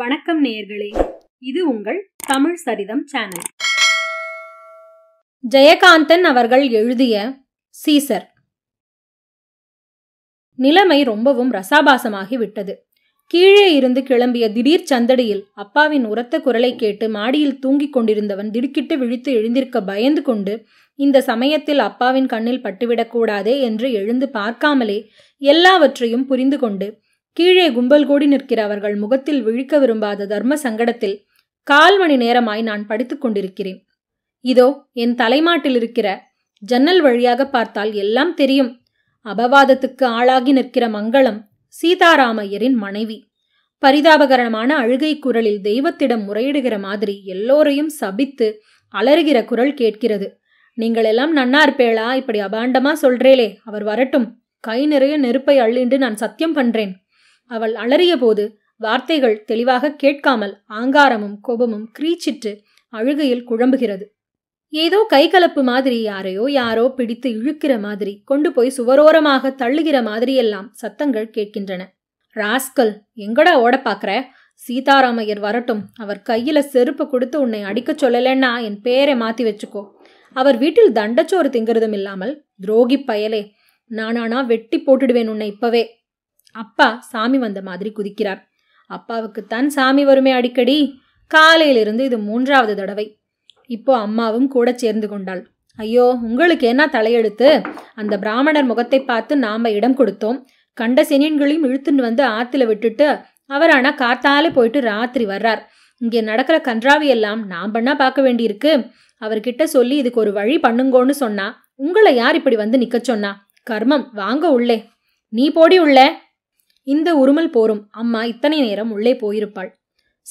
வணக்கம் நேயர்களே இது உங்கள் தமிழ் சரிதம் சேனல் ஜெயகாந்தன் அவர்கள் எழுதிய சீசர் நிலைமை ரொம்பவும் ரசாபாசமாகி விட்டது கீழே இருந்து கிளம்பிய திடீர் சந்தடியில் அப்பாவின் உரத்த குரலை கேட்டு மாடியில் தூங்கிக் கொண்டிருந்தவன் திடுக்கிட்டு விழித்து எழுந்திருக்க பயந்து கொண்டு இந்த சமயத்தில் அப்பாவின் கண்ணில் பட்டுவிடக்கூடாதே என்று எழுந்து பார்க்காமலே எல்லாவற்றையும் புரிந்து கொண்டு கீழே கும்பல் கூடி நிற்கிற அவர்கள் முகத்தில் விழிக்க விரும்பாத தர்ம சங்கடத்தில் கால் மணி நேரமாய் நான் படித்துக் கொண்டிருக்கிறேன் இதோ என் தலைமாட்டில் இருக்கிற ஜன்னல் வழியாக பார்த்தால் எல்லாம் தெரியும் அபவாதத்துக்கு ஆளாகி நிற்கிற மங்களம் சீதாராமையரின் மனைவி பரிதாபகரமான அழுகை குரலில் தெய்வத்திடம் முறையிடுகிற மாதிரி எல்லோரையும் சபித்து அலறுகிற குரல் கேட்கிறது நீங்கள் எல்லாம் நன்னார் பேளா இப்படி அபாண்டமா சொல்றேலே அவர் வரட்டும் கை நிறைய நெருப்பை அள்ளிண்டு நான் சத்தியம் பண்றேன் அவள் அலறிய போது வார்த்தைகள் தெளிவாக கேட்காமல் ஆங்காரமும் கோபமும் கிரீச்சிட்டு அழுகையில் குழம்புகிறது ஏதோ கைகலப்பு மாதிரி யாரையோ யாரோ பிடித்து இழுக்கிற மாதிரி கொண்டு போய் சுவரோரமாக தள்ளுகிற மாதிரியெல்லாம் சத்தங்கள் கேட்கின்றன ராஸ்கல் எங்கடா ஓட பாக்குற சீதாராமையர் வரட்டும் அவர் கையில செருப்பு கொடுத்து உன்னை அடிக்க சொல்லலன்னா என் பேரை மாத்தி வச்சுக்கோ அவர் வீட்டில் தண்டச்சோறு திங்கிறதும் இல்லாமல் துரோகி பயலே நானானா வெட்டி போட்டுடுவேன் உன்னை இப்பவே அப்பா சாமி வந்த மாதிரி குதிக்கிறார் அப்பாவுக்குத்தான் சாமி வருமே அடிக்கடி காலையிலிருந்து இது மூன்றாவது தடவை இப்போ அம்மாவும் கூட சேர்ந்து கொண்டாள் ஐயோ உங்களுக்கு என்ன தலையெடுத்து அந்த பிராமணர் முகத்தை பார்த்து நாம இடம் கொடுத்தோம் கண்ட செனியன்களையும் இழுத்துன்னு வந்து ஆத்துல விட்டுட்டு அவர் ஆனா காத்தாலே போயிட்டு ராத்திரி வர்றார் இங்கே நடக்கிற கன்றாவி எல்லாம் நாம் பண்ணா பார்க்க வேண்டியிருக்கு அவர்கிட்ட சொல்லி இதுக்கு ஒரு வழி பண்ணுங்கோன்னு சொன்னா உங்களை யார் இப்படி வந்து நிக்க சொன்னா கர்மம் வாங்க உள்ளே நீ போடி உள்ளே இந்த உருமல் போரும் அம்மா இத்தனை நேரம் உள்ளே போயிருப்பாள்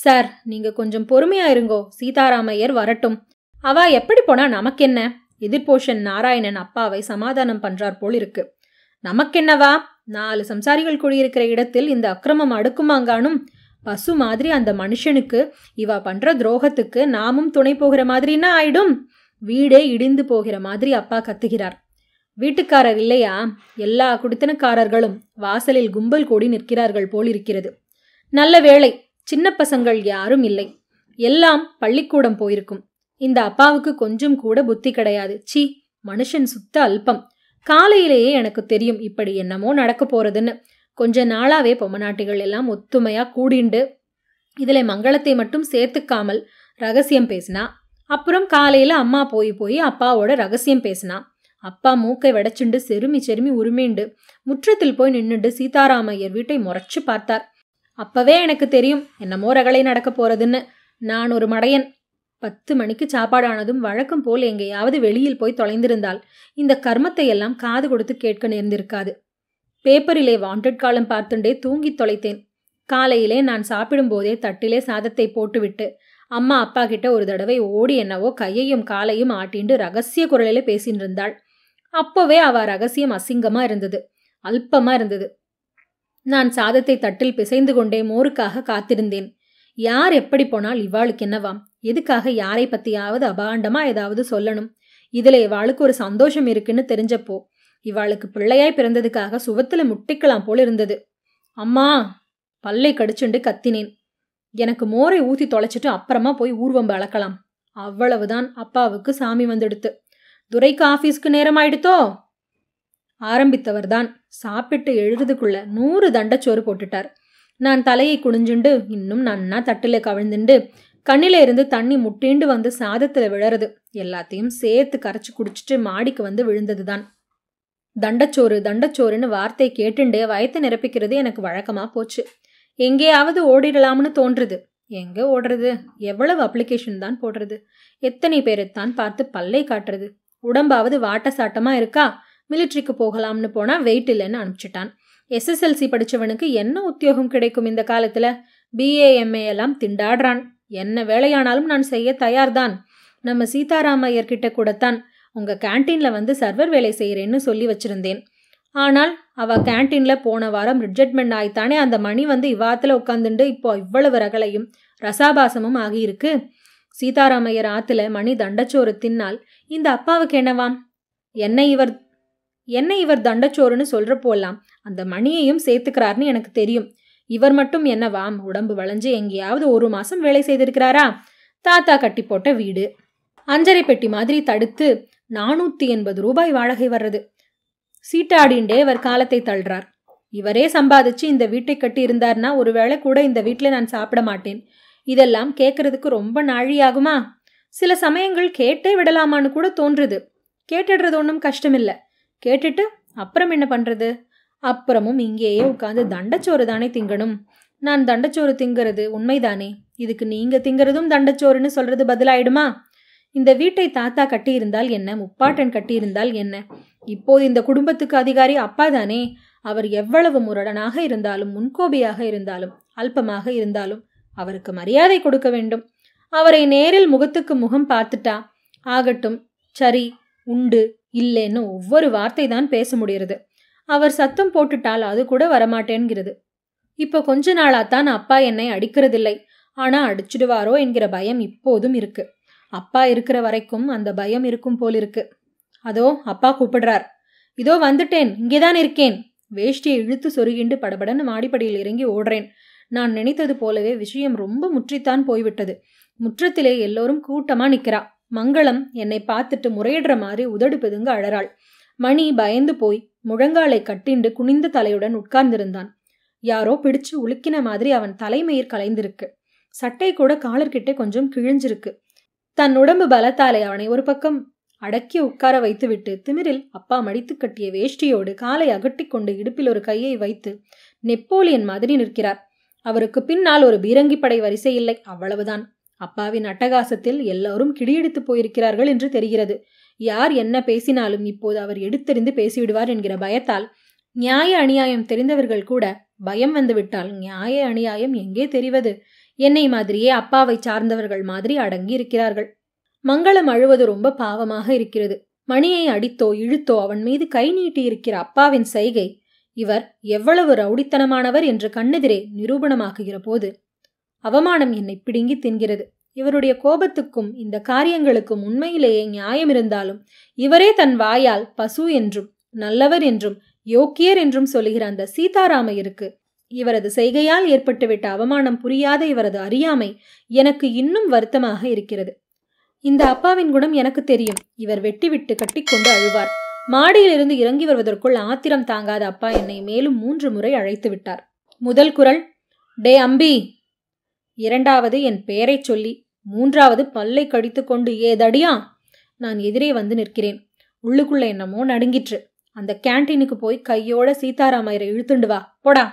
சார் நீங்க கொஞ்சம் பொறுமையா இருங்கோ சீதாராமையர் வரட்டும் அவா எப்படி போனா நமக்கென்ன எதிர்போஷன் நாராயணன் அப்பாவை சமாதானம் பண்றார் போல் இருக்கு நமக்கென்னவா நாலு சம்சாரிகள் குடியிருக்கிற இடத்தில் இந்த அக்கிரமம் அடுக்குமாங்கானும் பசு மாதிரி அந்த மனுஷனுக்கு இவா பண்ற துரோகத்துக்கு நாமும் துணை போகிற மாதிரின்னா ஆயிடும் வீடே இடிந்து போகிற மாதிரி அப்பா கத்துகிறார் வீட்டுக்காரர் இல்லையா எல்லா குடித்தனக்காரர்களும் வாசலில் கும்பல் கூடி நிற்கிறார்கள் போலிருக்கிறது நல்ல வேளை சின்ன பசங்கள் யாரும் இல்லை எல்லாம் பள்ளிக்கூடம் போயிருக்கும் இந்த அப்பாவுக்கு கொஞ்சம் கூட புத்தி கிடையாது சி மனுஷன் சுத்த அல்பம் காலையிலேயே எனக்கு தெரியும் இப்படி என்னமோ நடக்க போறதுன்னு கொஞ்ச நாளாவே பொம்மநாட்டிகள் எல்லாம் ஒத்துமையா கூடிண்டு இதுல மங்களத்தை மட்டும் சேர்த்துக்காமல் ரகசியம் பேசினா அப்புறம் காலையில அம்மா போய் போய் அப்பாவோட ரகசியம் பேசினா அப்பா மூக்கை வடைச்சுண்டு செருமி செருமி உரிமீண்டு முற்றத்தில் போய் நின்றுண்டு சீதாராமையர் வீட்டை முறைச்சு பார்த்தார் அப்பவே எனக்கு தெரியும் என்னமோ ரகளை நடக்க போறதுன்னு நான் ஒரு மடையன் பத்து மணிக்கு சாப்பாடானதும் வழக்கம் போல் எங்கேயாவது வெளியில் போய் தொலைந்திருந்தால் இந்த கர்மத்தை எல்லாம் காது கொடுத்து கேட்க நேர்ந்திருக்காது பேப்பரிலே வாண்டட் காலம் பார்த்துண்டே தூங்கி தொலைத்தேன் காலையிலே நான் சாப்பிடும்போதே தட்டிலே சாதத்தை போட்டுவிட்டு அம்மா அப்பா கிட்ட ஒரு தடவை ஓடி என்னவோ கையையும் காலையும் ஆட்டிண்டு ரகசிய குரலில் பேசின்னு இருந்தாள் அப்போவே அவ ரகசியம் அசிங்கமாக இருந்தது அல்பமாக இருந்தது நான் சாதத்தை தட்டில் பிசைந்து கொண்டே மோருக்காக காத்திருந்தேன் யார் எப்படி போனால் இவ்வாளுக்கு என்னவாம் எதுக்காக யாரை பற்றியாவது அபாண்டமா ஏதாவது சொல்லணும் இதில் இவாளுக்கு ஒரு சந்தோஷம் இருக்குன்னு தெரிஞ்சப்போ இவாளுக்கு பிள்ளையாய் பிறந்ததுக்காக சுவத்தில் முட்டிக்கலாம் போல் இருந்தது அம்மா பல்லை கடிச்சுண்டு கத்தினேன் எனக்கு மோரை ஊற்றி தொலைச்சிட்டு அப்புறமா போய் ஊர்வம்பு அளக்கலாம் அவ்வளவுதான் அப்பாவுக்கு சாமி வந்தெடுத்து துரைக்கு ஆஃபீஸ்க்கு நேரம் ஆயிடுத்தோ ஆரம்பித்தவர் தான் சாப்பிட்டு எழுதுக்குள்ள நூறு தண்டச்சோறு போட்டுட்டார் நான் தலையை குனிஞ்சுண்டு இன்னும் நன்னா தட்டில் கவிழ்ந்துண்டு கண்ணில இருந்து தண்ணி முட்டிண்டு வந்து சாதத்தில் விழறது எல்லாத்தையும் சேர்த்து கரைச்சி குடிச்சிட்டு மாடிக்கு வந்து விழுந்ததுதான் தண்டச்சோறு தண்டச்சோறுன்னு வார்த்தை கேட்டுண்டு வயத்தை நிரப்பிக்கிறது எனக்கு வழக்கமாக போச்சு எங்கேயாவது ஓடிடலாம்னு தோன்றுது எங்கே ஓடுறது எவ்வளவு அப்ளிகேஷன் தான் போடுறது எத்தனை பேரைத்தான் பார்த்து பல்லை காட்டுறது உடம்பாவது வாட்ட சாட்டமாக இருக்கா மிலிட்ரிக்கு போகலாம்னு போனால் வெயிட் இல்லைன்னு அனுப்பிச்சிட்டான் எஸ்எஸ்எல்சி படித்தவனுக்கு என்ன உத்தியோகம் கிடைக்கும் இந்த காலத்தில் பிஏஎம்ஏ எல்லாம் திண்டாடுறான் என்ன வேலையானாலும் நான் செய்ய தயார்தான் நம்ம கிட்ட கூடத்தான் உங்கள் கேன்டீனில் வந்து சர்வர் வேலை செய்கிறேன்னு சொல்லி வச்சுருந்தேன் ஆனால் அவள் கேன்டீனில் போன வாரம் ரிஜெட்மெண்ட் ஆயித்தானே அந்த மணி வந்து இவ்வாத்தில் உட்காந்துண்டு இப்போ இவ்வளவு ரகலையும் ரசாபாசமும் ஆகியிருக்கு சீதாராமையர் ஆத்துல மணி தண்டச்சோறு தின்னால் இந்த அப்பாவுக்கு என்னவாம் என்ன இவர் என்ன இவர் தண்டச்சோறுன்னு சொல்ற போலாம் அந்த மணியையும் சேர்த்துக்கிறார்னு எனக்கு தெரியும் இவர் மட்டும் என்னவாம் உடம்பு வளைஞ்சு எங்கேயாவது ஒரு மாசம் வேலை செய்திருக்கிறாரா தாத்தா கட்டி போட்ட வீடு அஞ்சரை பெட்டி மாதிரி தடுத்து நானூத்தி எண்பது ரூபாய் வாடகை வர்றது சீட்டாடிண்டே இவர் காலத்தை தள்ளுறார் இவரே சம்பாதிச்சு இந்த வீட்டை கட்டி இருந்தார்னா ஒருவேளை கூட இந்த வீட்டில் நான் சாப்பிட மாட்டேன் இதெல்லாம் கேட்கறதுக்கு ரொம்ப நாழியாகுமா சில சமயங்கள் கேட்டே விடலாமான்னு கூட தோன்றுது கேட்டுடுறது ஒன்றும் கஷ்டமில்லை கேட்டுட்டு அப்புறம் என்ன பண்ணுறது அப்புறமும் இங்கேயே உட்காந்து தண்டச்சோறு தானே திங்கணும் நான் தண்டச்சோறு திங்கிறது உண்மைதானே இதுக்கு நீங்கள் திங்கிறதும் தண்டச்சோறுன்னு சொல்கிறது பதிலாயிடுமா இந்த வீட்டை தாத்தா கட்டியிருந்தால் என்ன முப்பாட்டன் கட்டியிருந்தால் என்ன இப்போது இந்த குடும்பத்துக்கு அதிகாரி அப்பா தானே அவர் எவ்வளவு முரடனாக இருந்தாலும் முன்கோபியாக இருந்தாலும் அல்பமாக இருந்தாலும் அவருக்கு மரியாதை கொடுக்க வேண்டும் அவரை நேரில் முகத்துக்கு முகம் பார்த்துட்டா ஆகட்டும் சரி உண்டு இல்லைன்னு ஒவ்வொரு வார்த்தை தான் பேச முடியறது அவர் சத்தம் போட்டுட்டால் அது கூட வரமாட்டேன்கிறது இப்போ கொஞ்ச நாளா தான் அப்பா என்னை அடிக்கிறதில்லை ஆனா அடிச்சிடுவாரோ என்கிற பயம் இப்போதும் இருக்கு அப்பா இருக்கிற வரைக்கும் அந்த பயம் இருக்கும் போல் இருக்கு அதோ அப்பா கூப்பிடுறார் இதோ வந்துட்டேன் இங்கேதான் இருக்கேன் வேஷ்டியை இழுத்து சொருகிண்டு படபடன்னு மாடிப்படியில் இறங்கி ஓடுறேன் நான் நினைத்தது போலவே விஷயம் ரொம்ப முற்றித்தான் போய்விட்டது முற்றத்திலே எல்லோரும் கூட்டமா நிற்கிறா மங்களம் என்னை பார்த்துட்டு முறையிடுற மாதிரி உதடு பெதுங்க அழறாள் மணி பயந்து போய் முழங்காலை கட்டிண்டு குனிந்த தலையுடன் உட்கார்ந்திருந்தான் யாரோ பிடிச்சு உலுக்கின மாதிரி அவன் தலைமயிர் கலைந்திருக்கு சட்டை கூட காலர்கிட்டே கொஞ்சம் கிழிஞ்சிருக்கு தன் உடம்பு பலத்தாலே அவனை ஒரு பக்கம் அடக்கி உட்கார வைத்துவிட்டு திமிரில் அப்பா மடித்து கட்டிய வேஷ்டியோடு காலை அகட்டி கொண்டு இடுப்பில் ஒரு கையை வைத்து நெப்போலியன் மாதிரி நிற்கிறார் அவருக்கு பின்னால் ஒரு படை வரிசை இல்லை அவ்வளவுதான் அப்பாவின் அட்டகாசத்தில் எல்லாரும் கிடியெடுத்து போயிருக்கிறார்கள் என்று தெரிகிறது யார் என்ன பேசினாலும் இப்போது அவர் எடுத்தெறிந்து பேசிவிடுவார் என்கிற பயத்தால் நியாய அநியாயம் தெரிந்தவர்கள் கூட பயம் வந்துவிட்டால் நியாய அநியாயம் எங்கே தெரிவது என்னை மாதிரியே அப்பாவை சார்ந்தவர்கள் மாதிரி அடங்கி இருக்கிறார்கள் மங்களம் அழுவது ரொம்ப பாவமாக இருக்கிறது மணியை அடித்தோ இழுத்தோ அவன் மீது கை நீட்டி இருக்கிற அப்பாவின் சைகை இவர் எவ்வளவு ரவுடித்தனமானவர் என்று கண்ணெதிரே நிரூபணமாக்குகிற போது அவமானம் என்னை பிடுங்கி தின்கிறது இவருடைய கோபத்துக்கும் இந்த காரியங்களுக்கும் உண்மையிலேயே நியாயம் இருந்தாலும் இவரே தன் வாயால் பசு என்றும் நல்லவர் என்றும் யோக்கியர் என்றும் சொல்லுகிற அந்த சீதாராமையருக்கு இவரது செய்கையால் ஏற்பட்டுவிட்ட அவமானம் புரியாத இவரது அறியாமை எனக்கு இன்னும் வருத்தமாக இருக்கிறது இந்த அப்பாவின் குணம் எனக்கு தெரியும் இவர் வெட்டிவிட்டு கட்டிக்கொண்டு அழுவார் மாடியிலிருந்து இறங்கி வருவதற்குள் ஆத்திரம் தாங்காத அப்பா என்னை மேலும் மூன்று முறை அழைத்து விட்டார் முதல் குரல் டே அம்பி இரண்டாவது என் பெயரை சொல்லி மூன்றாவது பல்லை கடித்து கொண்டு ஏதடியா நான் எதிரே வந்து நிற்கிறேன் உள்ளுக்குள்ள என்னமோ நடுங்கிற்று அந்த கேன்டீனுக்கு போய் கையோட சீதாராமாயரை இழுத்துண்டு வா போடா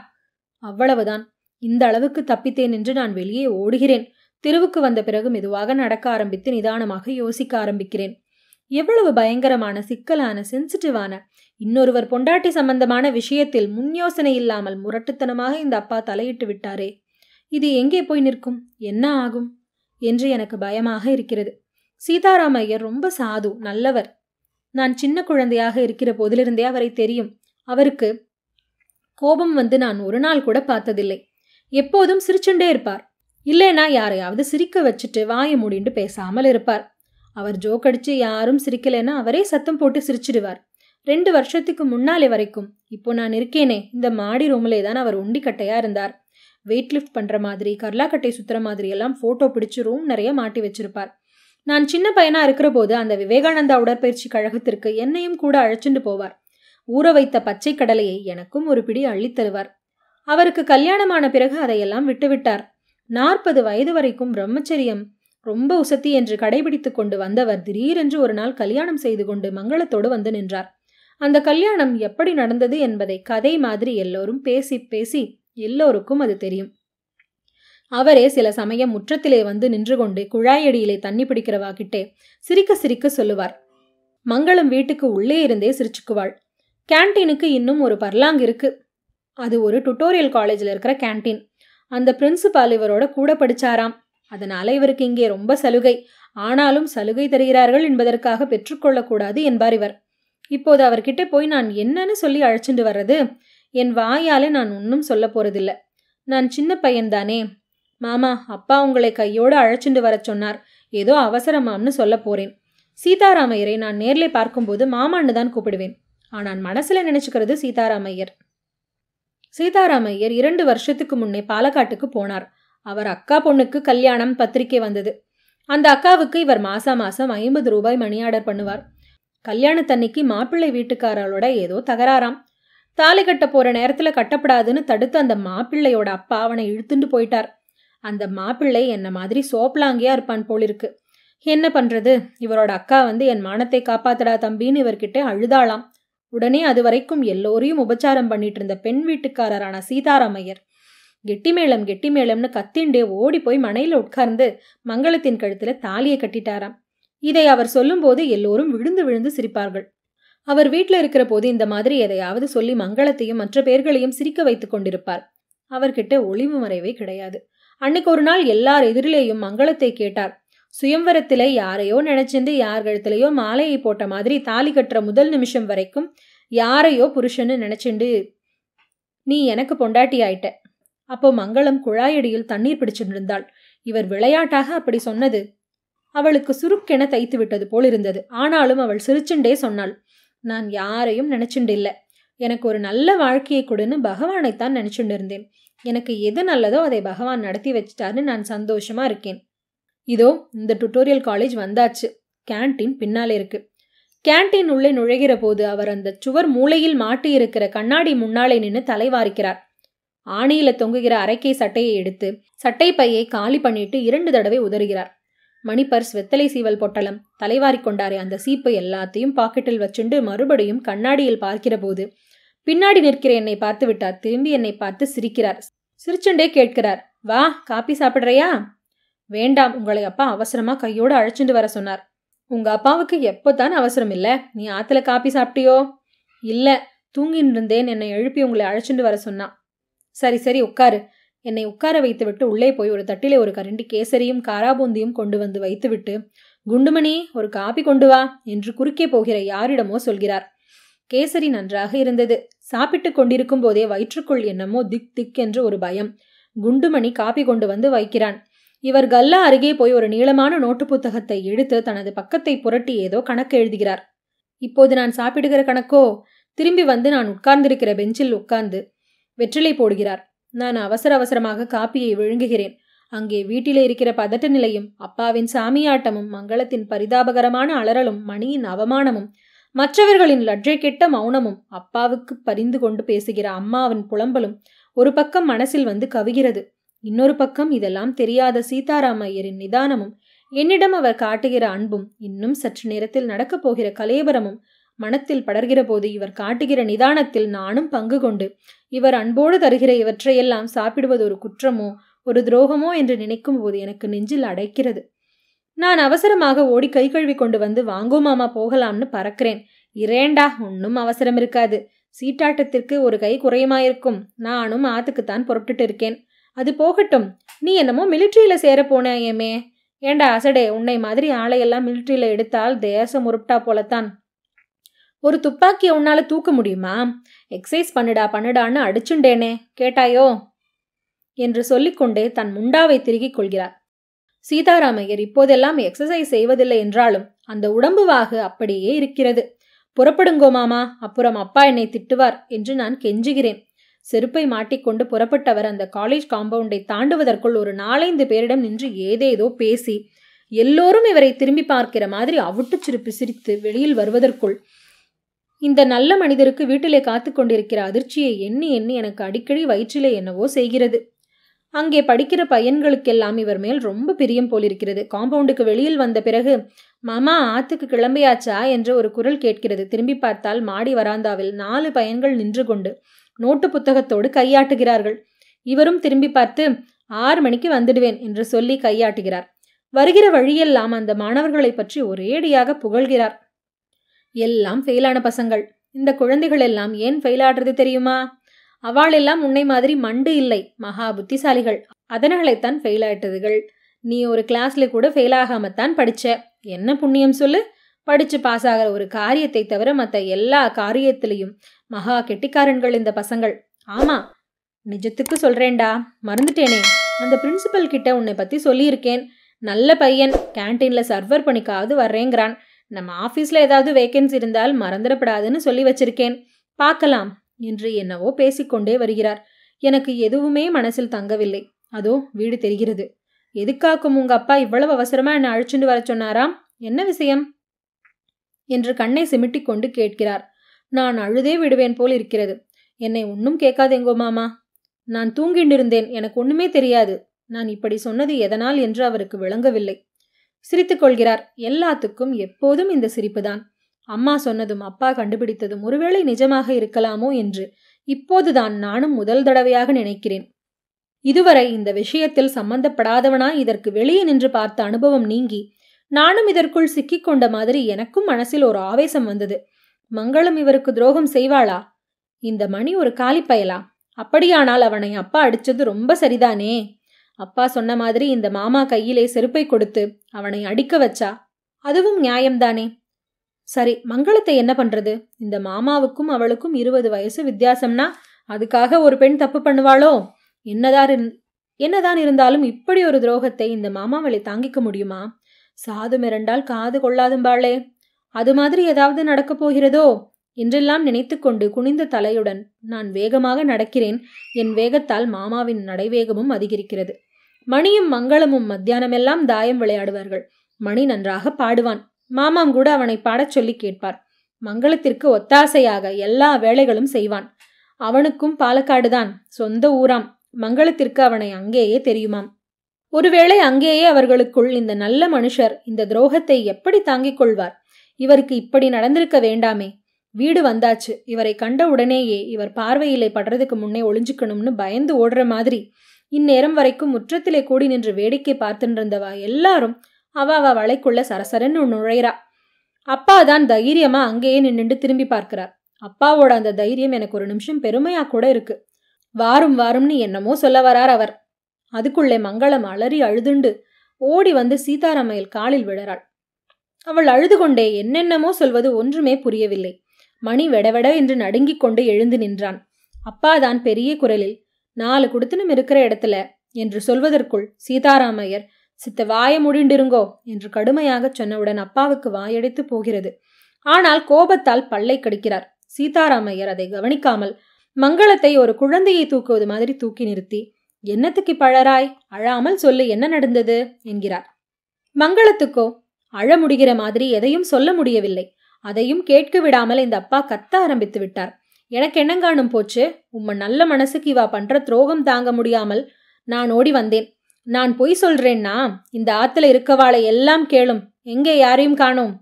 அவ்வளவுதான் இந்த அளவுக்கு தப்பித்தேன் என்று நான் வெளியே ஓடுகிறேன் தெருவுக்கு வந்த பிறகு மெதுவாக நடக்க ஆரம்பித்து நிதானமாக யோசிக்க ஆரம்பிக்கிறேன் எவ்வளவு பயங்கரமான சிக்கலான சென்சிட்டிவான இன்னொருவர் பொண்டாட்டி சம்பந்தமான விஷயத்தில் முன் யோசனை இல்லாமல் முரட்டுத்தனமாக இந்த அப்பா தலையிட்டு விட்டாரே இது எங்கே போய் நிற்கும் என்ன ஆகும் என்று எனக்கு பயமாக இருக்கிறது சீதாராம ஐயர் ரொம்ப சாது நல்லவர் நான் சின்ன குழந்தையாக இருக்கிற போதிலிருந்தே அவரை தெரியும் அவருக்கு கோபம் வந்து நான் ஒரு நாள் கூட பார்த்ததில்லை எப்போதும் சிரிச்சுண்டே இருப்பார் இல்லைனா யாரையாவது சிரிக்க வச்சுட்டு வாயை மூடிண்டு பேசாமல் இருப்பார் அவர் ஜோக் யாரும் சிரிக்கலைன்னா அவரே சத்தம் போட்டு சிரிச்சிடுவார் ரெண்டு வருஷத்துக்கு முன்னாலே வரைக்கும் இப்போ நான் இருக்கேனே இந்த மாடி ரூம்லே தான் அவர் ஒண்டிக்கட்டையா இருந்தார் வெயிட் லிஃப்ட் பண்ற மாதிரி கட்டை சுத்துற மாதிரி எல்லாம் போட்டோ பிடிச்சு ரூம் நிறைய மாட்டி வச்சிருப்பார் நான் சின்ன பையனா இருக்கிற போது அந்த விவேகானந்தா உடற்பயிற்சி கழகத்திற்கு என்னையும் கூட அழைச்சிட்டு போவார் ஊற வைத்த பச்சை கடலையை எனக்கும் ஒரு பிடி அள்ளித்தருவார் அவருக்கு கல்யாணமான பிறகு அதையெல்லாம் விட்டுவிட்டார் நாற்பது வயது வரைக்கும் பிரம்மச்சரியம் ரொம்ப உசத்தி என்று கடைபிடித்து கொண்டு வந்தவர் திடீரென்று ஒரு நாள் கல்யாணம் செய்து கொண்டு மங்களத்தோடு வந்து நின்றார் அந்த கல்யாணம் எப்படி நடந்தது என்பதை கதை மாதிரி எல்லோரும் பேசி பேசி எல்லோருக்கும் அது தெரியும் அவரே சில சமயம் முற்றத்திலே வந்து நின்று கொண்டு குழாயடியிலே தண்ணி பிடிக்கிறவா கிட்டே சிரிக்க சிரிக்க சொல்லுவார் மங்களம் வீட்டுக்கு உள்ளே இருந்தே சிரிச்சுக்குவாள் கேன்டீனுக்கு இன்னும் ஒரு பர்லாங் இருக்கு அது ஒரு டுட்டோரியல் காலேஜில் இருக்கிற கேன்டீன் அந்த பிரின்சிபால் இவரோட கூட படிச்சாராம் அதனால் இவருக்கு இங்கே ரொம்ப சலுகை ஆனாலும் சலுகை தருகிறார்கள் என்பதற்காக பெற்றுக்கொள்ளக்கூடாது என்பார் இவர் இப்போது அவர்கிட்ட போய் நான் என்னன்னு சொல்லி அழைச்சிட்டு வர்றது என் வாயாலே நான் ஒன்றும் சொல்ல போகிறதில்ல நான் சின்ன பையன்தானே மாமா அப்பா உங்களை கையோடு அழைச்சிட்டு வர சொன்னார் ஏதோ அவசரமாம்னு சொல்ல போறேன் சீதாராமையரை நான் நேரில் பார்க்கும்போது மாமான்னு தான் கூப்பிடுவேன் ஆனால் மனசுல நினைச்சுக்கிறது சீதாராமையர் சீதாராமையர் இரண்டு வருஷத்துக்கு முன்னே பாலக்காட்டுக்கு போனார் அவர் அக்கா பொண்ணுக்கு கல்யாணம் பத்திரிக்கை வந்தது அந்த அக்காவுக்கு இவர் மாசா மாசம் ஐம்பது ரூபாய் மணி ஆர்டர் பண்ணுவார் கல்யாணத்தன்னைக்கு மாப்பிள்ளை வீட்டுக்காரரோட ஏதோ தகராறாம் தாலி கட்ட போற நேரத்துல கட்டப்படாதுன்னு தடுத்து அந்த மாப்பிள்ளையோட அப்பா அவனை இழுத்துண்டு போயிட்டார் அந்த மாப்பிள்ளை என்ன மாதிரி சோப்லாங்கியா இருப்பான் போலிருக்கு என்ன பண்றது இவரோட அக்கா வந்து என் மானத்தை காப்பாத்தடா தம்பின்னு இவர்கிட்ட அழுதாளாம் உடனே அதுவரைக்கும் எல்லோரையும் உபச்சாரம் பண்ணிட்டு இருந்த பெண் வீட்டுக்காரரான சீதாராமையர் கெட்டி மேளம் கெட்டி மேளம்னு கத்தின்ண்டே ஓடி போய் மனையில் உட்கார்ந்து மங்களத்தின் கழுத்துல தாலியை கட்டிட்டாராம் இதை அவர் சொல்லும்போது எல்லோரும் விழுந்து விழுந்து சிரிப்பார்கள் அவர் வீட்டில் இருக்கிற போது இந்த மாதிரி எதையாவது சொல்லி மங்களத்தையும் மற்ற பேர்களையும் சிரிக்க வைத்துக் கொண்டிருப்பார் அவர்கிட்ட ஒளிவு மறைவே கிடையாது அன்னைக்கு ஒரு நாள் எல்லார் எதிரிலேயும் மங்களத்தை கேட்டார் சுயம்வரத்தில் யாரையோ நினைச்சிருந்து யார் கழுத்துலையோ மாலையை போட்ட மாதிரி தாலி கட்டுற முதல் நிமிஷம் வரைக்கும் யாரையோ புருஷன்னு நினைச்சிண்டு நீ எனக்கு பொண்டாட்டி ஆயிட்ட அப்போ மங்களம் குழாயடியில் தண்ணீர் பிடிச்சிருந்தாள் இவர் விளையாட்டாக அப்படி சொன்னது அவளுக்கு சுருக்கென தைத்து விட்டது போல் இருந்தது ஆனாலும் அவள் சிரிச்சுண்டே சொன்னாள் நான் யாரையும் நினைச்சுண்டில்ல எனக்கு ஒரு நல்ல வாழ்க்கையை கொடுன்னு பகவானைத்தான் நினைச்சுண்டு இருந்தேன் எனக்கு எது நல்லதோ அதை பகவான் நடத்தி வச்சிட்டாருன்னு நான் சந்தோஷமா இருக்கேன் இதோ இந்த டுட்டோரியல் காலேஜ் வந்தாச்சு கேன்டீன் பின்னாலே இருக்கு கேன்டீன் உள்ளே நுழைகிற போது அவர் அந்த சுவர் மூலையில் மாட்டியிருக்கிற கண்ணாடி முன்னாலே நின்று தலைவாரிக்கிறார் ஆணியில தொங்குகிற அரைக்கை சட்டையை எடுத்து சட்டை பையை காலி பண்ணிட்டு இரண்டு தடவை உதறுகிறார் மணிப்பர்ஸ் வெத்தலை சீவல் பொட்டலம் தலைவாரி கொண்டாரே அந்த சீப்பு எல்லாத்தையும் பாக்கெட்டில் வச்சுண்டு மறுபடியும் கண்ணாடியில் பார்க்கிற போது பின்னாடி நிற்கிற என்னை பார்த்து விட்டார் திரும்பி என்னை பார்த்து சிரிக்கிறார் சிரிச்சுண்டே கேட்கிறார் வா காப்பி சாப்பிட்றியா வேண்டாம் உங்களை அப்பா அவசரமா கையோடு அழைச்சிட்டு வர சொன்னார் உங்க அப்பாவுக்கு எப்போதான் அவசரம் இல்லை நீ ஆத்துல காப்பி சாப்பிட்டியோ இல்லை தூங்கின்னு இருந்தேன் என்னை எழுப்பி உங்களை அழைச்சிட்டு வர சொன்னான் சரி சரி உட்காரு என்னை உட்கார வைத்துவிட்டு உள்ளே போய் ஒரு தட்டிலே ஒரு கரண்டி கேசரியும் காராபூந்தியும் கொண்டு வந்து வைத்துவிட்டு குண்டுமணி ஒரு காபி கொண்டு வா என்று குறுக்கே போகிற யாரிடமோ சொல்கிறார் கேசரி நன்றாக இருந்தது சாப்பிட்டு கொண்டிருக்கும் போதே வயிற்றுக்குள் என்னமோ திக் திக் என்று ஒரு பயம் குண்டுமணி காபி கொண்டு வந்து வைக்கிறான் இவர் கல்லா அருகே போய் ஒரு நீளமான நோட்டு புத்தகத்தை எடுத்து தனது பக்கத்தை புரட்டி ஏதோ கணக்கு எழுதுகிறார் இப்போது நான் சாப்பிடுகிற கணக்கோ திரும்பி வந்து நான் உட்கார்ந்திருக்கிற பெஞ்சில் உட்கார்ந்து வெற்றிலை போடுகிறார் நான் அவசர அவசரமாக காப்பியை விழுங்குகிறேன் அங்கே வீட்டிலே இருக்கிற பதட்ட நிலையும் அப்பாவின் சாமியாட்டமும் மங்களத்தின் பரிதாபகரமான அலறலும் மணியின் அவமானமும் மற்றவர்களின் லட்ஜை கெட்ட மௌனமும் அப்பாவுக்கு பரிந்து கொண்டு பேசுகிற அம்மாவின் புலம்பலும் ஒரு பக்கம் மனசில் வந்து கவிகிறது இன்னொரு பக்கம் இதெல்லாம் தெரியாத சீதாராம ஐயரின் நிதானமும் என்னிடம் அவர் காட்டுகிற அன்பும் இன்னும் சற்று நேரத்தில் நடக்கப் போகிற கலேபரமும் மனத்தில் படர்கிற போது இவர் காட்டுகிற நிதானத்தில் நானும் பங்கு கொண்டு இவர் அன்போடு தருகிற இவற்றையெல்லாம் சாப்பிடுவது ஒரு குற்றமோ ஒரு துரோகமோ என்று நினைக்கும் போது எனக்கு நெஞ்சில் அடைக்கிறது நான் அவசரமாக ஓடி கை கழுவி கொண்டு வந்து வாங்கோ மாமா போகலாம்னு பறக்கிறேன் இரேண்டா ஒன்றும் அவசரம் இருக்காது சீட்டாட்டத்திற்கு ஒரு கை குறையுமாயிருக்கும் நானும் ஆத்துக்குத்தான் புறப்பட்டுட்டு இருக்கேன் அது போகட்டும் நீ என்னமோ மிலிட்ரியில் சேர போனேயமே ஏண்டா அசடே உன்னை மாதிரி ஆளையெல்லாம் மிலிட்ரியில் எடுத்தால் தேசம் உருப்டா போலத்தான் ஒரு துப்பாக்கியை உன்னால தூக்க முடியுமா எக்ஸசைஸ் பண்ணுடா பண்ணுடான்னு அடிச்சுண்டேனே கேட்டாயோ என்று சொல்லிக்கொண்டே தன் முண்டாவை திருகிக் கொள்கிறார் சீதாராமையர் இப்போதெல்லாம் எக்ஸசைஸ் செய்வதில்லை என்றாலும் அந்த உடம்பு வாகு அப்படியே இருக்கிறது புறப்படுங்கோ மாமா அப்புறம் அப்பா என்னை திட்டுவார் என்று நான் கெஞ்சுகிறேன் செருப்பை மாட்டிக்கொண்டு புறப்பட்டவர் அந்த காலேஜ் காம்பவுண்டை தாண்டுவதற்குள் ஒரு நாலைந்து பேரிடம் நின்று ஏதேதோ பேசி எல்லோரும் இவரை திரும்பி பார்க்கிற மாதிரி அவுட்டு சிரிப்பு சிரித்து வெளியில் வருவதற்குள் இந்த நல்ல மனிதருக்கு வீட்டிலே காத்து கொண்டிருக்கிற அதிர்ச்சியை எண்ணி எண்ணி எனக்கு அடிக்கடி வயிற்றிலே என்னவோ செய்கிறது அங்கே படிக்கிற பையன்களுக்கெல்லாம் இவர் மேல் ரொம்ப பிரியம் போலிருக்கிறது காம்பவுண்டுக்கு வெளியில் வந்த பிறகு மாமா ஆத்துக்கு கிளம்பியாச்சா என்று ஒரு குரல் கேட்கிறது திரும்பி பார்த்தால் மாடி வராந்தாவில் நாலு பையன்கள் நின்று கொண்டு நோட்டு புத்தகத்தோடு கையாட்டுகிறார்கள் இவரும் திரும்பி பார்த்து ஆறு மணிக்கு வந்துடுவேன் என்று சொல்லி கையாட்டுகிறார் வருகிற வழியெல்லாம் அந்த மாணவர்களை பற்றி ஒரேடியாக புகழ்கிறார் எல்லாம் ஃபெயிலான பசங்கள் இந்த குழந்தைகள் எல்லாம் ஏன் ஃபெயிலாடுறது தெரியுமா அவள் எல்லாம் உன்னை மாதிரி மண்டு இல்லை மகா புத்திசாலிகள் அதனாலேத்தான் ஃபெயில் ஆயிட்டதுகள் நீ ஒரு கிளாஸ்ல கூட ஃபெயில் ஆகாமத்தான் படிச்ச என்ன புண்ணியம் சொல்லு படிச்சு பாஸ் ஆகிற ஒரு காரியத்தை தவிர மற்ற எல்லா காரியத்திலையும் மகா கெட்டிக்காரன்கள் இந்த பசங்கள் ஆமா நிஜத்துக்கு சொல்கிறேன்டா மறந்துட்டேனே அந்த பிரின்சிபல் கிட்ட உன்னை பத்தி சொல்லியிருக்கேன் நல்ல பையன் கேன்டீன்ல சர்வர் பண்ணிக்காவது வர்றேங்கிறான் நம்ம ஆஃபீஸில் ஏதாவது வேக்கன்சி இருந்தால் மறந்துடப்படாதுன்னு சொல்லி வச்சிருக்கேன் பார்க்கலாம் என்று என்னவோ பேசிக்கொண்டே வருகிறார் எனக்கு எதுவுமே மனசில் தங்கவில்லை அதோ வீடு தெரிகிறது எதுக்காக்கும் உங்க அப்பா இவ்வளவு அவசரமா என்னை அழைச்சிட்டு வர சொன்னாராம் என்ன விஷயம் என்று கண்ணை சிமிட்டி கொண்டு கேட்கிறார் நான் அழுதே விடுவேன் போல் இருக்கிறது என்னை ஒன்றும் எங்கோ மாமா நான் தூங்கிண்டிருந்தேன் எனக்கு ஒன்றுமே தெரியாது நான் இப்படி சொன்னது எதனால் என்று அவருக்கு விளங்கவில்லை சிரித்துக் கொள்கிறார் எல்லாத்துக்கும் எப்போதும் இந்த சிரிப்புதான் அம்மா சொன்னதும் அப்பா கண்டுபிடித்ததும் ஒருவேளை நிஜமாக இருக்கலாமோ என்று இப்போதுதான் நானும் முதல் தடவையாக நினைக்கிறேன் இதுவரை இந்த விஷயத்தில் சம்பந்தப்படாதவனாய் இதற்கு வெளியே நின்று பார்த்த அனுபவம் நீங்கி நானும் இதற்குள் சிக்கிக்கொண்ட மாதிரி எனக்கும் மனசில் ஒரு ஆவேசம் வந்தது மங்களம் இவருக்கு துரோகம் செய்வாளா இந்த மணி ஒரு காலிப்பயலா அப்படியானால் அவனை அப்பா அடிச்சது ரொம்ப சரிதானே அப்பா சொன்ன மாதிரி இந்த மாமா கையிலே செருப்பை கொடுத்து அவனை அடிக்க வச்சா அதுவும் நியாயம்தானே சரி மங்களத்தை என்ன பண்றது இந்த மாமாவுக்கும் அவளுக்கும் இருபது வயசு வித்தியாசம்னா அதுக்காக ஒரு பெண் தப்பு பண்ணுவாளோ என்னதான் என்னதான் இருந்தாலும் இப்படி ஒரு துரோகத்தை இந்த மாமாவளை தாங்கிக்க முடியுமா சாது மிரண்டால் காது கொள்ளாதும்பாளே அது மாதிரி ஏதாவது நடக்கப் போகிறதோ என்றெல்லாம் நினைத்துக்கொண்டு குனிந்த தலையுடன் நான் வேகமாக நடக்கிறேன் என் வேகத்தால் மாமாவின் நடைவேகமும் அதிகரிக்கிறது மணியும் மங்களமும் மத்தியானமெல்லாம் தாயம் விளையாடுவார்கள் மணி நன்றாக பாடுவான் மாமாம் கூட அவனை பாடச் சொல்லி கேட்பார் மங்களத்திற்கு ஒத்தாசையாக எல்லா வேலைகளும் செய்வான் அவனுக்கும் பாலக்காடுதான் சொந்த ஊராம் மங்களத்திற்கு அவனை அங்கேயே தெரியுமாம் ஒருவேளை அங்கேயே அவர்களுக்குள் இந்த நல்ல மனுஷர் இந்த துரோகத்தை எப்படி தாங்கிக் கொள்வார் இவருக்கு இப்படி நடந்திருக்க வேண்டாமே வீடு வந்தாச்சு இவரை கண்ட உடனேயே இவர் பார்வையிலே படுறதுக்கு முன்னே ஒளிஞ்சுக்கணும்னு பயந்து ஓடுற மாதிரி இந்நேரம் வரைக்கும் முற்றத்திலே கூடி நின்று வேடிக்கை பார்த்துட்டு எல்லாரும் அவ அவ வளைக்குள்ள சரசரன்னு நுழைறா அப்பா தான் தைரியமா அங்கேயே நின்றுண்டு திரும்பி பார்க்கிறார் அப்பாவோட அந்த தைரியம் எனக்கு ஒரு நிமிஷம் பெருமையா கூட இருக்கு வாரும் வாரும்னு என்னமோ சொல்ல வரார் அவர் அதுக்குள்ளே மங்களம் அலறி அழுதுண்டு ஓடி வந்து சீதாராமையில் காலில் விழறாள் அவள் அழுது கொண்டே என்னென்னமோ சொல்வது ஒன்றுமே புரியவில்லை மணி வெடவெட என்று நடுங்கிக் கொண்டு எழுந்து நின்றான் அப்பாதான் பெரிய குரலில் நாலு கொடுத்தனும் இருக்கிற இடத்துல என்று சொல்வதற்குள் சீதாராமையர் சித்த வாய முடிண்டிருங்கோ என்று கடுமையாக சொன்னவுடன் அப்பாவுக்கு வாயடைத்து போகிறது ஆனால் கோபத்தால் பல்லை கடிக்கிறார் சீதாராமையர் அதை கவனிக்காமல் மங்களத்தை ஒரு குழந்தையை தூக்குவது மாதிரி தூக்கி நிறுத்தி என்னத்துக்கு பழராய் அழாமல் சொல்லு என்ன நடந்தது என்கிறார் மங்களத்துக்கோ அழ முடிகிற மாதிரி எதையும் சொல்ல முடியவில்லை அதையும் கேட்க விடாமல் இந்த அப்பா கத்த ஆரம்பித்து விட்டார் எனக்கு என்னங்காணும் போச்சு உம்ம நல்ல மனசுக்கு இவா பண்ற துரோகம் தாங்க முடியாமல் நான் ஓடி வந்தேன் நான் பொய் சொல்றேன்னா இந்த ஆத்துல இருக்கவாளை எல்லாம் கேளும் எங்கே யாரையும் காணும்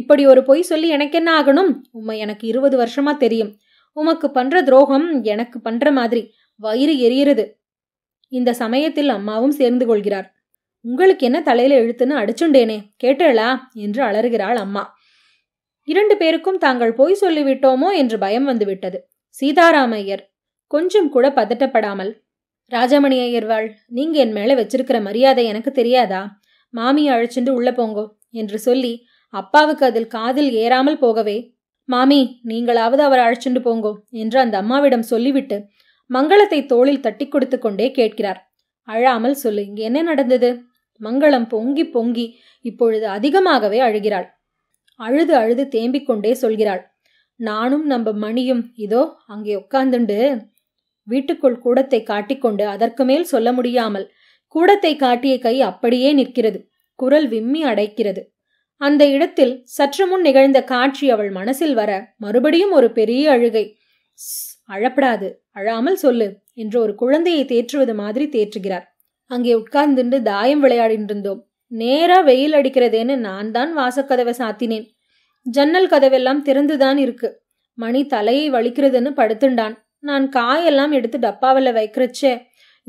இப்படி ஒரு பொய் சொல்லி எனக்கு என்ன ஆகணும் உம்மை எனக்கு இருபது வருஷமா தெரியும் உமக்கு பண்ற துரோகம் எனக்கு பண்ற மாதிரி வயிறு எரியறது இந்த சமயத்தில் அம்மாவும் சேர்ந்து கொள்கிறார் உங்களுக்கு என்ன தலையில இழுத்துன்னு அடிச்சுண்டேனே கேட்டேளா என்று அலறுகிறாள் அம்மா இரண்டு பேருக்கும் தாங்கள் பொய் சொல்லிவிட்டோமோ என்று பயம் வந்துவிட்டது சீதாராமையர் கொஞ்சம் கூட பதட்டப்படாமல் ராஜாமணி ஐயர்வாள் நீங்க என் மேல வச்சிருக்கிற மரியாதை எனக்கு தெரியாதா மாமியை அழைச்சிட்டு உள்ள போங்கோ என்று சொல்லி அப்பாவுக்கு அதில் காதில் ஏறாமல் போகவே மாமி நீங்களாவது அவர் அழைச்சிண்டு போங்கோ என்று அந்த அம்மாவிடம் சொல்லிவிட்டு மங்களத்தை தோளில் தட்டி கொடுத்து கொண்டே கேட்கிறார் அழாமல் சொல்லு இங்கே என்ன நடந்தது மங்களம் பொங்கி பொங்கி இப்பொழுது அதிகமாகவே அழுகிறாள் அழுது அழுது தேம்பிக் கொண்டே சொல்கிறாள் நானும் நம்ம மணியும் இதோ அங்கே உட்கார்ந்துண்டு வீட்டுக்குள் கூடத்தை காட்டிக்கொண்டு அதற்கு மேல் சொல்ல முடியாமல் கூடத்தை காட்டிய கை அப்படியே நிற்கிறது குரல் விம்மி அடைக்கிறது அந்த இடத்தில் சற்று முன் நிகழ்ந்த காட்சி அவள் மனசில் வர மறுபடியும் ஒரு பெரிய அழுகை அழப்படாது அழாமல் சொல்லு என்று ஒரு குழந்தையை தேற்றுவது மாதிரி தேற்றுகிறார் அங்கே உட்கார்ந்துண்டு தாயம் விளையாடிட்டு இருந்தோம் நேரா வெயில் அடிக்கிறதேன்னு நான் தான் வாசக்கதவை சாத்தினேன் ஜன்னல் கதவெல்லாம் திறந்துதான் இருக்கு மணி தலையை வலிக்கிறதுன்னு படுத்துண்டான் நான் காயெல்லாம் எடுத்து டப்பாவில் வைக்கிறச்சே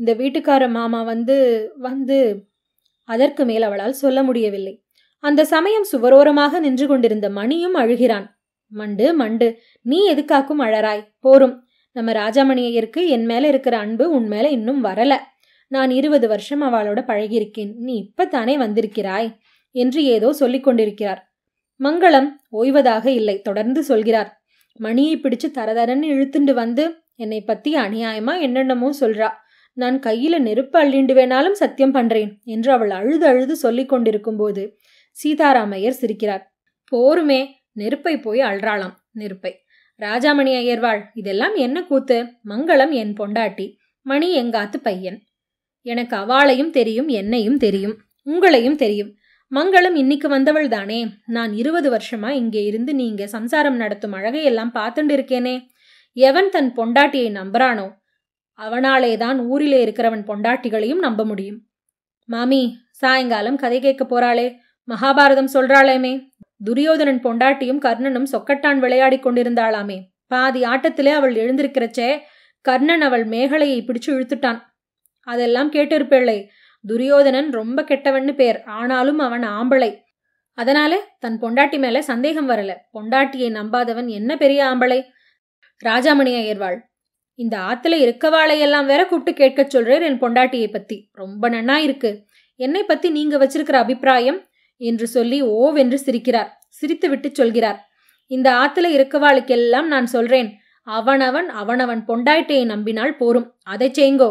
இந்த வீட்டுக்கார மாமா வந்து வந்து அதற்கு மேல் அவளால் சொல்ல முடியவில்லை அந்த சமயம் சுவரோரமாக நின்று கொண்டிருந்த மணியும் அழுகிறான் மண்டு மண்டு நீ எதுக்காக்கும் அழறாய் போரும் நம்ம ராஜாமணியருக்கு என் மேல இருக்கிற அன்பு உன் மேல இன்னும் வரலை நான் இருபது வருஷம் அவளோட பழகியிருக்கேன் நீ இப்பத்தானே வந்திருக்கிறாய் என்று ஏதோ சொல்லிக் கொண்டிருக்கிறார் மங்களம் ஓய்வதாக இல்லை தொடர்ந்து சொல்கிறார் மணியை பிடிச்சு தரதரன்னு இழுத்துண்டு வந்து என்னை பத்தி அநியாயமா என்னென்னமோ சொல்றா நான் கையில நெருப்பு அள்ளிண்டு வேணாலும் சத்தியம் பண்றேன் என்று அவள் அழுது அழுது சொல்லி கொண்டிருக்கும் போது சீதாராமையர் சிரிக்கிறார் போருமே நெருப்பை போய் அழ்றாளாம் நெருப்பை ராஜாமணி ஐயர்வாள் இதெல்லாம் என்ன கூத்து மங்களம் என் பொண்டாட்டி மணி எங்காத்து பையன் எனக்கு அவாளையும் தெரியும் என்னையும் தெரியும் உங்களையும் தெரியும் மங்களம் இன்னைக்கு வந்தவள் தானே நான் இருபது வருஷமா இங்கே இருந்து நீங்க சம்சாரம் நடத்தும் அழகையெல்லாம் பார்த்துட்டு இருக்கேனே எவன் தன் பொண்டாட்டியை நம்புறானோ அவனாலே தான் ஊரிலே இருக்கிறவன் பொண்டாட்டிகளையும் நம்ப முடியும் மாமி சாயங்காலம் கதை கேட்க போறாளே மகாபாரதம் சொல்றாளேமே துரியோதனன் பொண்டாட்டியும் கர்ணனும் சொக்கட்டான் விளையாடி கொண்டிருந்தாளாமே பாதி ஆட்டத்திலே அவள் எழுந்திருக்கிறச்சே கர்ணன் அவள் மேகலையை பிடிச்சு இழுத்துட்டான் அதெல்லாம் கேட்டிருப்பேளை துரியோதனன் ரொம்ப கெட்டவன்னு பேர் ஆனாலும் அவன் ஆம்பளை அதனால தன் பொண்டாட்டி மேல சந்தேகம் வரல பொண்டாட்டியை நம்பாதவன் என்ன பெரிய ஆம்பளை ராஜாமணி அயர்வாள் இந்த ஆத்துல இருக்கவாளையெல்லாம் வேற கூப்பிட்டு கேட்க சொல்றேன் என் பொண்டாட்டியை பத்தி ரொம்ப நன்னா இருக்கு என்னை பத்தி நீங்க வச்சிருக்கிற அபிப்பிராயம் என்று சொல்லி ஓவென்று சிரிக்கிறார் சிரித்து விட்டு சொல்கிறார் இந்த ஆத்துல இருக்கவாளுக்கெல்லாம் நான் சொல்றேன் அவனவன் அவனவன் பொண்டாட்டியை நம்பினால் போரும் அதை செய்ங்கோ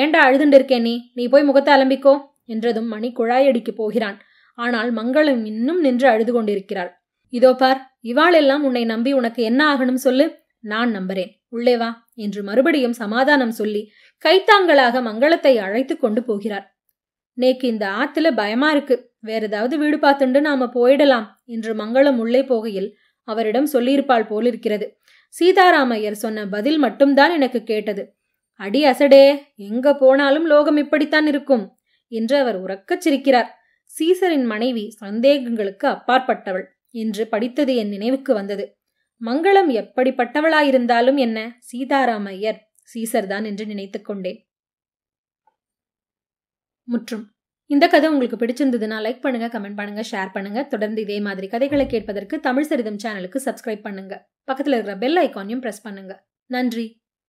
ஏண்டா அழுதுண்டு இருக்கே நீ நீ போய் முகத்தை அலம்பிக்கோ என்றதும் மணி குழாயடிக்கு போகிறான் ஆனால் மங்களம் இன்னும் நின்று அழுது கொண்டிருக்கிறாள் இதோ பார் இவாளெல்லாம் உன்னை நம்பி உனக்கு என்ன ஆகணும் சொல்லு நான் நம்புறேன் உள்ளே வா என்று மறுபடியும் சமாதானம் சொல்லி கைத்தாங்களாக மங்களத்தை அழைத்து கொண்டு போகிறார் நேக்கு இந்த ஆத்துல பயமா இருக்கு வேற ஏதாவது வீடு பார்த்துண்டு நாம போயிடலாம் என்று மங்களம் உள்ளே போகையில் அவரிடம் சொல்லியிருப்பாள் போலிருக்கிறது சீதாராமையர் சொன்ன பதில் மட்டும்தான் எனக்கு கேட்டது அடி அசடே எங்க போனாலும் லோகம் இப்படித்தான் இருக்கும் என்று அவர் உறக்கச் சிரிக்கிறார் சீசரின் மனைவி சந்தேகங்களுக்கு அப்பாற்பட்டவள் என்று படித்தது என் நினைவுக்கு வந்தது மங்களம் எப்படிப்பட்டவளாயிருந்தாலும் என்ன ஐயர் சீசர்தான் என்று நினைத்து கொண்டேன் முற்றும் இந்த கதை உங்களுக்கு பிடிச்சிருந்ததுன்னா லைக் பண்ணுங்க கமெண்ட் பண்ணுங்க ஷேர் பண்ணுங்க தொடர்ந்து இதே மாதிரி கதைகளை கேட்பதற்கு தமிழ் சரிதம் சேனலுக்கு சப்ஸ்கிரைப் பண்ணுங்க பக்கத்தில் இருக்கிற பெல் ஐக்கானையும் ப்ரெஸ் பண்ணுங்க நன்றி